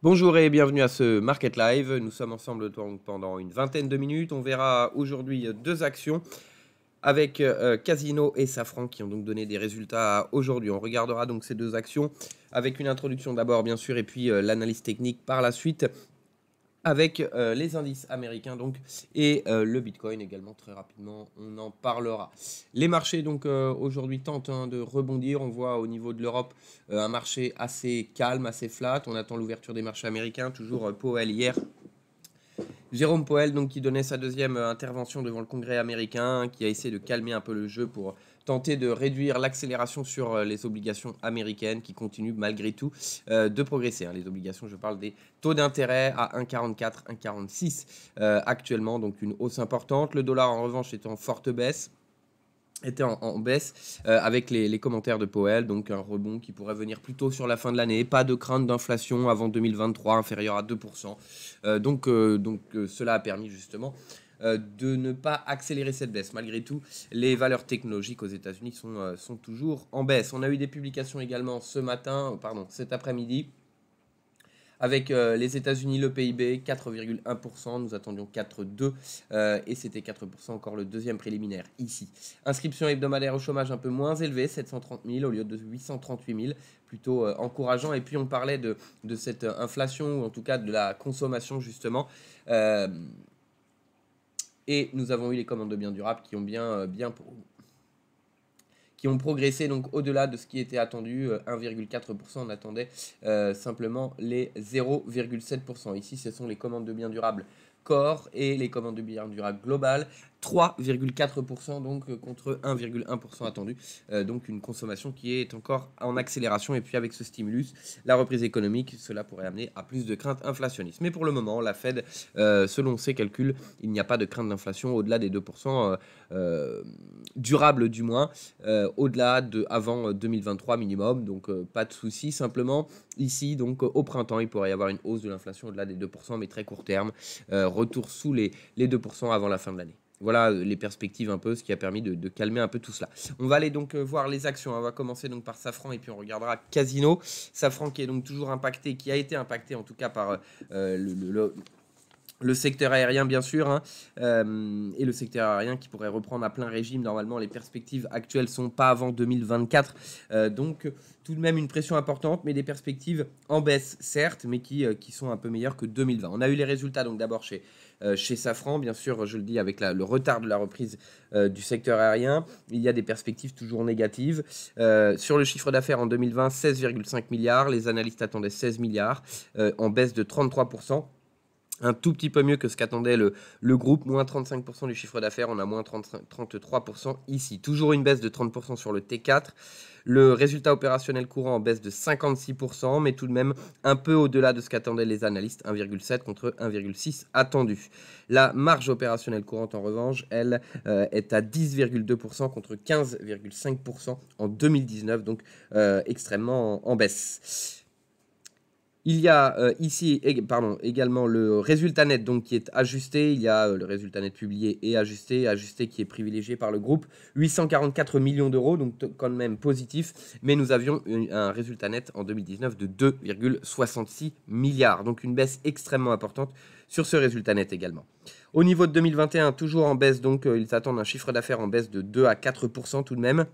Bonjour et bienvenue à ce Market Live. Nous sommes ensemble pendant une vingtaine de minutes. On verra aujourd'hui deux actions avec euh, Casino et Safran qui ont donc donné des résultats aujourd'hui. On regardera donc ces deux actions avec une introduction d'abord bien sûr et puis euh, l'analyse technique par la suite avec euh, les indices américains donc et euh, le Bitcoin également très rapidement on en parlera. Les marchés donc euh, aujourd'hui tentent hein, de rebondir, on voit au niveau de l'Europe un marché assez calme, assez flat, on attend l'ouverture des marchés américains, toujours Powell hier Jérôme Powell, donc, qui donnait sa deuxième intervention devant le Congrès américain, qui a essayé de calmer un peu le jeu pour tenter de réduire l'accélération sur euh, les obligations américaines qui continuent malgré tout euh, de progresser. Hein. Les obligations, je parle des taux d'intérêt à 1,44, 1,46 euh, actuellement, donc une hausse importante. Le dollar en revanche est en forte baisse était en, baisse avec les, commentaires de Powell, donc un rebond qui pourrait venir plutôt sur la fin de l'année, pas de crainte d'inflation avant 2023 inférieure à 2%. donc donc cela a permis justement euh, de ne pas accélérer cette baisse. Malgré tout, les valeurs technologiques aux États-Unis sont, euh, toujours en baisse. On a eu des publications également ce matin, euh, pardon, cet après-midi avec les États-Unis, le PIB, 4,1%. Nous attendions 4,2% et c'était 4% encore le deuxième préliminaire ici. Inscription hebdomadaire au chômage un peu moins élevé, 730 000 au lieu de 838 000, plutôt encourageant. Et puis on parlait de, de, cette inflation ou en tout cas de la consommation justement. Et nous avons eu les commandes de biens durables qui ont bien, euh, bien qui ont progressé donc au-delà de ce qui était attendu, 1,4%, euh, on attendait euh, simplement les 0,7%. Ici, ce sont les commandes de biens durables et les commandes de billard durable global 3,4% donc euh, contre 1,1% attendu. Euh, donc une consommation qui est encore en accélération et puis avec ce stimulus, la reprise économique, cela pourrait amener à plus de craintes inflationnistes. Mais pour le moment, la Fed, euh, selon ses calculs, il n'y a pas de crainte d'inflation au-delà des 2% durable du moins, au-delà de avant 2023 minimum. Donc pas de souci. Simplement ici donc au printemps, il pourrait y avoir une hausse de l'inflation au-delà des 2%, mais très court terme retour sous les, 2% avant la fin de l'année. Voilà euh, les perspectives un peu, ce qui a permis de, calmer un peu tout cela. On va aller donc euh, voir les actions. Hein. On va commencer donc par Safran et puis on regardera Casino. Safran qui est donc toujours impacté, qui a été impacté en tout cas par euh, le le secteur aérien, bien sûr, hein, euh, et le secteur aérien qui pourrait reprendre à plein régime. Normalement, les perspectives actuelles sont pas avant 2024. Euh, donc, tout de même une pression importante, mais des perspectives en baisse, certes, mais qui, euh, qui sont un peu meilleures que 2020. On a eu les résultats, donc d'abord chez, chez Safran, bien sûr, je le dis, avec le retard de la reprise du secteur aérien. Il y a des perspectives toujours négatives. sur le chiffre d'affaires en 2020, 16,5 milliards. Les analystes attendaient 16 milliards, en baisse de 33% un tout petit peu mieux que ce qu'attendait le, groupe, moins 35% du chiffre d'affaires, on a moins 33% ici. Toujours une baisse de 30% sur le T4, le résultat opérationnel courant en baisse de 56%, mais tout de même un peu au-delà de ce qu'attendaient les analystes, 1,7 contre 1,6 attendu. La marge opérationnelle courante, en revanche, elle euh, est à 10,2% contre 15,5% en 2019, donc euh, extrêmement en baisse. Il y a euh, ici pardon, également le résultat net donc, qui est ajusté. Il y a euh, le résultat net publié et ajusté, ajusté qui est privilégié par le groupe. 844 millions d'euros, donc quand même positif. Mais nous avions un résultat net en 2019 de 2,66 milliards. Donc une baisse extrêmement importante sur ce résultat net également. Au niveau de 2021, toujours en baisse, donc euh, ils attendent un chiffre d'affaires en baisse de 2 à 4% tout de même.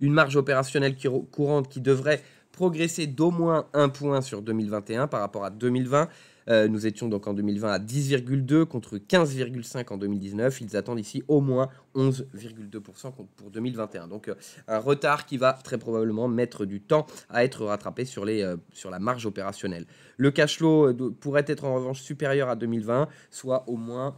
Une marge opérationnelle courante qui devrait progresser d'au moins un point sur 2021 par rapport à 2020. Euh, nous étions donc en 2020 à 10,2 contre 15,5 en 2019. Ils attendent ici au moins 11,2% pour 2021. Donc euh, un retard qui va très probablement mettre du temps à être rattrapé sur, les, euh, sur la marge opérationnelle. Le cash flow pourrait être en revanche supérieur à 2020, soit au moins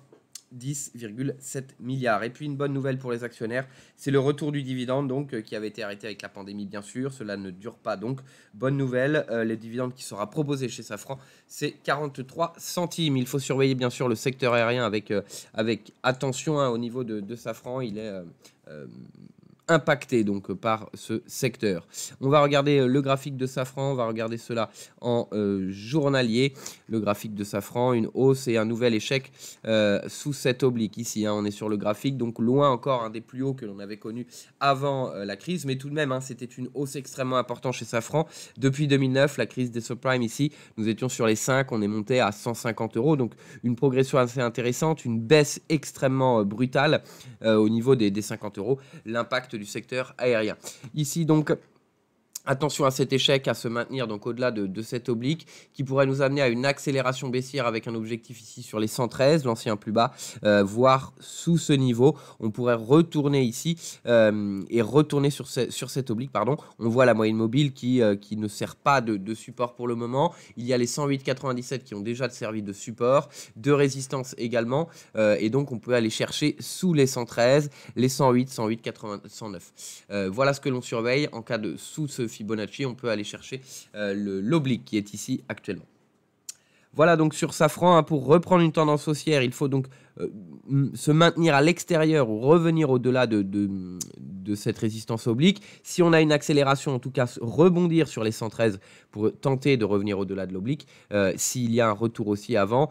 10,7 milliards. Et puis une bonne nouvelle pour les actionnaires, c'est le retour du dividende donc euh, qui avait été arrêté avec la pandémie bien sûr, cela ne dure pas donc. Bonne nouvelle, euh, le dividende qui sera proposé chez Safran, c'est 43 centimes. Il faut surveiller bien sûr le secteur aérien avec, euh, avec attention hein, au niveau de, de Safran, il est impacté donc euh, par ce secteur. On va regarder euh, le graphique de Safran, on va regarder cela en euh, journalier. Le graphique de Safran, une hausse et un nouvel échec sous cette oblique ici. Hein, on est sur le graphique, donc loin encore un des plus hauts que l'on avait connu avant la crise, mais tout de même, hein, c'était une hausse extrêmement importante chez Safran. Depuis 2009, la crise des subprimes ici, nous étions sur les 5, on est monté à 150 euros, donc une progression assez intéressante, une baisse extrêmement brutale au niveau des, 50 euros. L'impact du secteur aérien. Ici donc Attention à cet échec, à se maintenir donc au-delà de, cet oblique qui pourrait nous amener à une accélération baissière avec un objectif ici sur les 113, l'ancien plus bas, euh, voire sous ce niveau. On pourrait retourner ici euh, et retourner sur, sur cet oblique. Pardon. On voit la moyenne mobile qui, euh, qui ne sert pas de, support pour le moment. Il y a les 108,97 qui ont déjà servi de support, de résistance également. et donc on peut aller chercher sous les 113, les 108, 108, 109. voilà ce que l'on surveille en cas de sous ce Fibonacci, on peut aller chercher euh, l'oblique qui est ici actuellement. Voilà donc sur Safran, hein, pour reprendre une tendance haussière, il faut donc euh, se maintenir à l'extérieur ou revenir au-delà de, de, cette résistance oblique. Si on a une accélération, en tout cas rebondir sur les 113 pour tenter de revenir au-delà de l'oblique. Euh, s'il y a un retour aussi avant,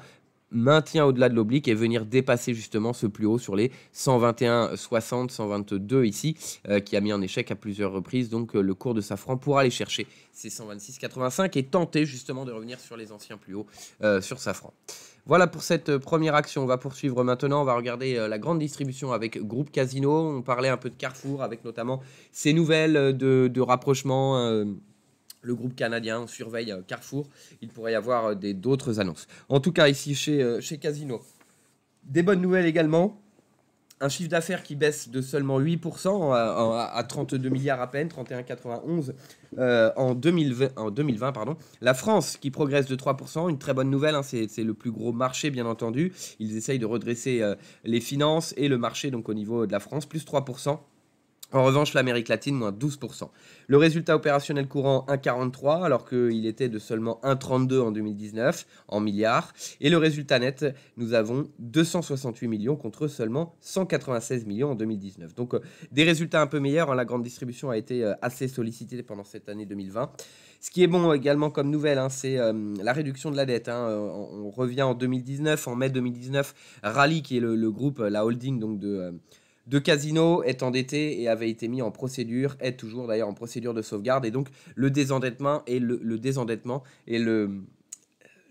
maintient au-delà de l'oblique et venir dépasser justement ce plus haut sur les 121,60, 122 ici, euh, qui a mis en échec à plusieurs reprises. Donc euh, le cours de Safran pour aller chercher ces 126,85 et tenter justement de revenir sur les anciens plus hauts euh, sur Safran. Voilà pour cette première action. On va poursuivre maintenant. On va regarder la grande distribution avec Groupe Casino. On parlait un peu de Carrefour avec notamment ces nouvelles de, de rapprochement le groupe canadien surveille euh, Carrefour. Il pourrait y avoir euh, d'autres annonces. En tout cas, ici chez, euh, chez Casino. Des bonnes nouvelles également. Un chiffre d'affaires qui baisse de seulement 8% à, 32 milliards à peine, 31,91 en 2020. En 2020 pardon. La France qui progresse de 3%, une très bonne nouvelle, hein, c'est le plus gros marché bien entendu. Ils essayent de redresser les finances et le marché donc au niveau de la France, plus 3%. En revanche, l'Amérique latine, moins 12%. Le résultat opérationnel courant, 1,43, alors qu'il était de seulement 1,32 en 2019, en milliards. Et le résultat net, nous avons 268 millions contre seulement 196 millions en 2019. Donc, euh, des résultats un peu meilleurs. Hein. la grande distribution a été euh, assez sollicitée pendant cette année 2020. Ce qui est bon euh, également comme nouvelle, hein, c'est la réduction de la dette. Hein. On, revient en 2019, en mai 2019, Rally, qui est le, le groupe, la holding donc de de Casino est endetté et avait été mis en procédure, est toujours d'ailleurs en procédure de sauvegarde. Et donc le désendettement est le, désendettement est le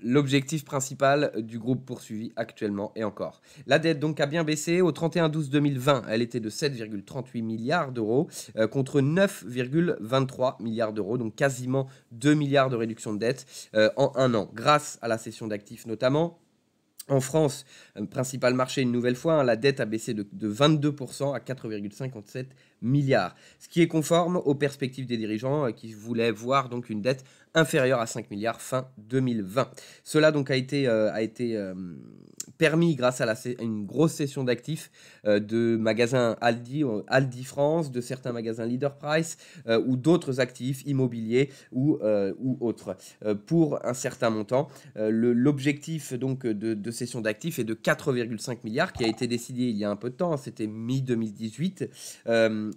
l'objectif principal du groupe poursuivi actuellement et encore. La dette donc a bien baissé au 31-12-2020. Elle était de 7,38 milliards d'euros euh, contre 9,23 milliards d'euros, donc quasiment 2 milliards de réduction de dette euh, en un an, grâce à la cession d'actifs notamment en France, euh, principal marché une nouvelle fois, hein, la dette a baissé de, 22% à 4,57 milliards, ce qui est conforme aux perspectives des dirigeants euh, qui voulaient voir donc une dette inférieure à 5 milliards fin 2020. Cela donc a été, euh, a été permis grâce à, la, une grosse session d'actifs euh, de magasins Aldi, euh, Aldi France, de certains magasins Leader Price euh, ou d'autres actifs immobiliers ou, ou autres pour un certain montant. L'objectif donc de, de session d'actifs est de 4,5 milliards qui a été décidé il y a un peu de temps, hein, c'était mi-2018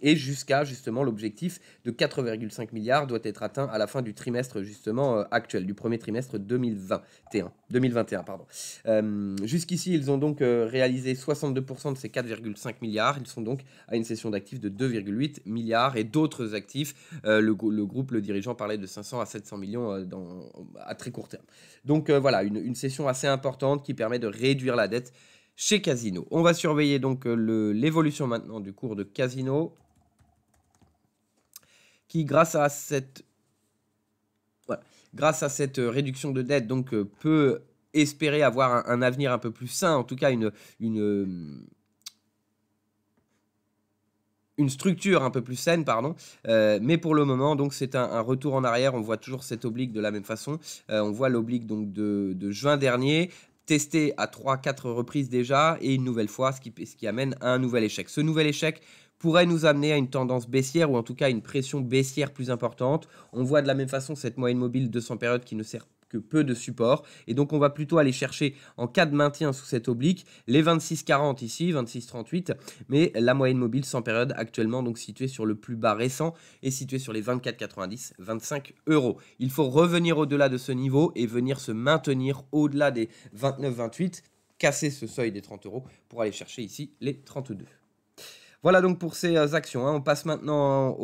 et jusqu'à justement l'objectif de 4,5 milliards doit être atteint à la fin du trimestre justement actuel, du premier trimestre 2021. 2021 pardon. Ici, ils ont donc euh, réalisé 62% de ces 4,5 milliards. Ils sont donc à une cession d'actifs de 2,8 milliards et d'autres actifs. Euh, le, groupe, le dirigeant parlait de 500 à 700 millions euh, à très court terme. Donc voilà, une, session cession assez importante qui permet de réduire la dette chez Casino. On va surveiller donc l'évolution maintenant du cours de Casino qui, grâce à cette, grâce à cette réduction de dette, donc peut espérer avoir un, avenir un peu plus sain, en tout cas une, une, euh, une structure un peu plus saine, pardon. Euh, mais pour le moment, donc c'est un, retour en arrière. On voit toujours cette oblique de la même façon. Euh, on voit l'oblique donc de, de, juin dernier testé à 3-4 reprises déjà et une nouvelle fois, ce qui, ce qui amène à un nouvel échec. Ce nouvel échec, pourrait nous amener à une tendance baissière ou en tout cas une pression baissière plus importante. On voit de la même façon cette moyenne mobile 200 périodes qui ne sert peu de support. Et donc on va plutôt aller chercher en cas de maintien sous cette oblique les 26,40 ici, 26,38. Mais la moyenne mobile sans période actuellement donc située sur le plus bas récent est située sur les 24,90, 25 euros. Il faut revenir au-delà de ce niveau et venir se maintenir au-delà des 29,28 casser ce seuil des 30 euros pour aller chercher ici les 32. Voilà donc pour ces euh, actions. Hein. On passe maintenant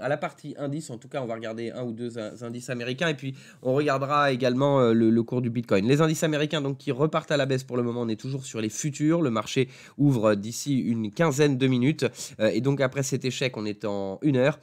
à la partie indice. En tout cas, on va regarder un ou deux euh, indices américains et puis on regardera également euh, le, cours du Bitcoin. Les indices américains donc qui repartent à la baisse pour le moment. On est toujours sur les futurs. Le marché ouvre d'ici une quinzaine de minutes et donc après cet échec, on est en une heure.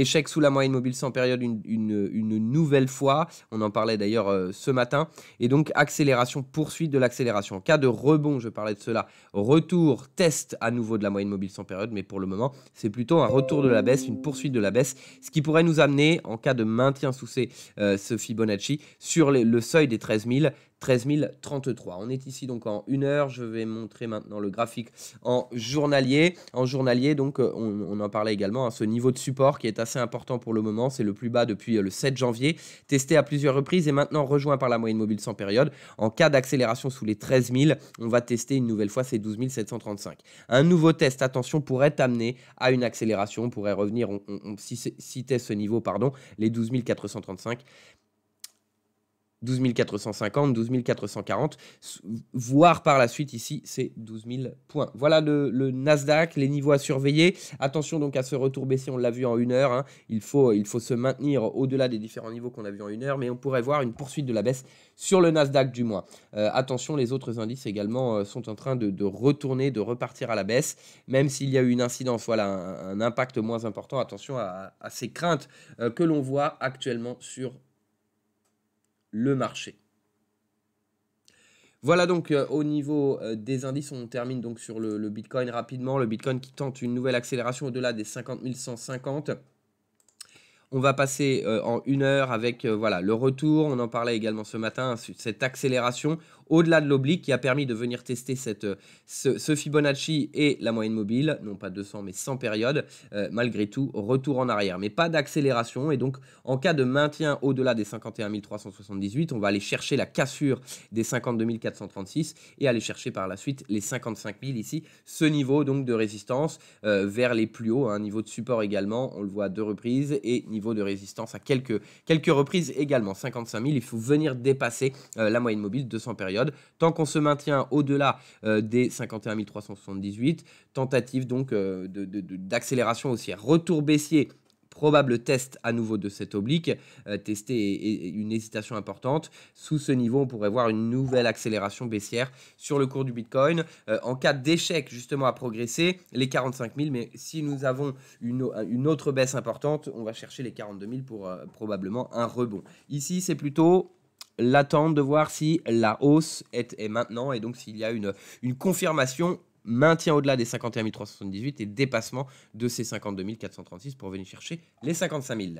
Échec sous la moyenne mobile sans période une, nouvelle fois. On en parlait d'ailleurs euh, ce matin. Et donc accélération, poursuite de l'accélération. En cas de rebond, je parlais de cela, retour, test à nouveau de la moyenne mobile sans période. Mais pour le moment, c'est plutôt un retour de la baisse, une poursuite de la baisse. Ce qui pourrait nous amener, en cas de maintien sous ces, euh, ce Fibonacci, sur le seuil des 13 000 033, On est ici donc en une heure. Je vais montrer maintenant le graphique en journalier. En journalier, donc euh, on, en parlait également, à hein, ce niveau de support qui est assez important pour le moment. C'est le plus bas depuis euh, le 7 janvier, testé à plusieurs reprises et maintenant rejoint par la moyenne mobile sans période. En cas d'accélération sous les 13 000, on va tester une nouvelle fois ces 12 735. Un nouveau test, attention, pourrait amener à une accélération. On pourrait revenir, on, ce niveau, pardon, les 12 435. 12 450, 12 440, voire par la suite ici, c'est 12 000 points. Voilà le, Nasdaq, les niveaux à surveiller. Attention donc à ce retour baissier, on l'a vu en une heure. Hein. Il, faut, il faut se maintenir au-delà des différents niveaux qu'on a vu en une heure, mais on pourrait voir une poursuite de la baisse sur le Nasdaq du mois. Euh, attention, les autres indices également euh, sont en train de, retourner, de repartir à la baisse, même s'il y a eu une incidence, voilà, un, impact moins important. Attention à, ces craintes euh, que l'on voit actuellement sur le marché. Voilà donc euh, au niveau euh, des indices, on termine donc sur le, Bitcoin rapidement. Le Bitcoin qui tente une nouvelle accélération au-delà des 50 150. On va passer euh, en une heure avec voilà, le retour, on en parlait également ce matin, hein, cette accélération au-delà de l'oblique qui a permis de venir tester cette, euh, ce, Fibonacci et la moyenne mobile, non pas 200 mais 100 périodes, euh, malgré tout retour en arrière, mais pas d'accélération et donc en cas de maintien au-delà des 51 378, on va aller chercher la cassure des 52 436 et aller chercher par la suite les 55 000 ici, ce niveau donc de résistance euh, vers les plus hauts, un hein, niveau de support également, on le voit à deux reprises et niveau de résistance à quelques, quelques reprises également, 55 000, il faut venir dépasser la moyenne mobile 200 périodes Tant qu'on se maintient au-delà euh, des 51 378, tentative donc euh, d'accélération haussière. Retour baissier probable test à nouveau de cette oblique, euh, tester et, une hésitation importante. Sous ce niveau, on pourrait voir une nouvelle accélération baissière sur le cours du Bitcoin. en cas d'échec justement à progresser, les 45 000, mais si nous avons une, autre baisse importante, on va chercher les 42 000 pour probablement un rebond. Ici, c'est plutôt l'attente de voir si la hausse est, maintenant et donc s'il y a une, une confirmation maintien au-delà des 51 378 et dépassement de ces 52 436 pour venir chercher les 55 000.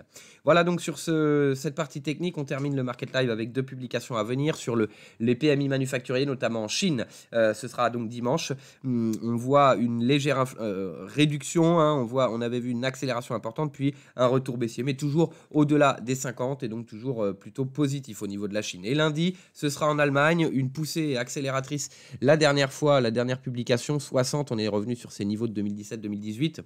Voilà donc sur ce, cette partie technique, on termine le Market Live avec deux publications à venir sur le, les PMI manufacturiers, notamment en Chine. Euh, ce sera donc dimanche. Hmm, on voit une légère euh, réduction, hein. on, voit, on avait vu une accélération importante, puis un retour baissier, mais toujours au-delà des 50 et donc toujours euh, plutôt positif au niveau de la Chine. Et lundi, ce sera en Allemagne, une poussée accélératrice la dernière fois, la dernière publication 60, on est revenu sur ces niveaux de 2017-2018.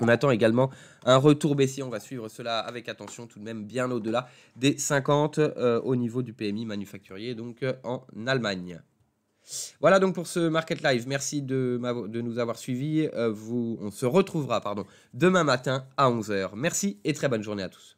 On attend également un retour baissier. On va suivre cela avec attention, tout de même bien au-delà des 50 euh, au niveau du PMI manufacturier, donc euh, en Allemagne. Voilà donc pour ce Market Live. Merci de, de nous avoir suivis. Euh, vous, on se retrouvera pardon, demain matin à 11h. Merci et très bonne journée à tous.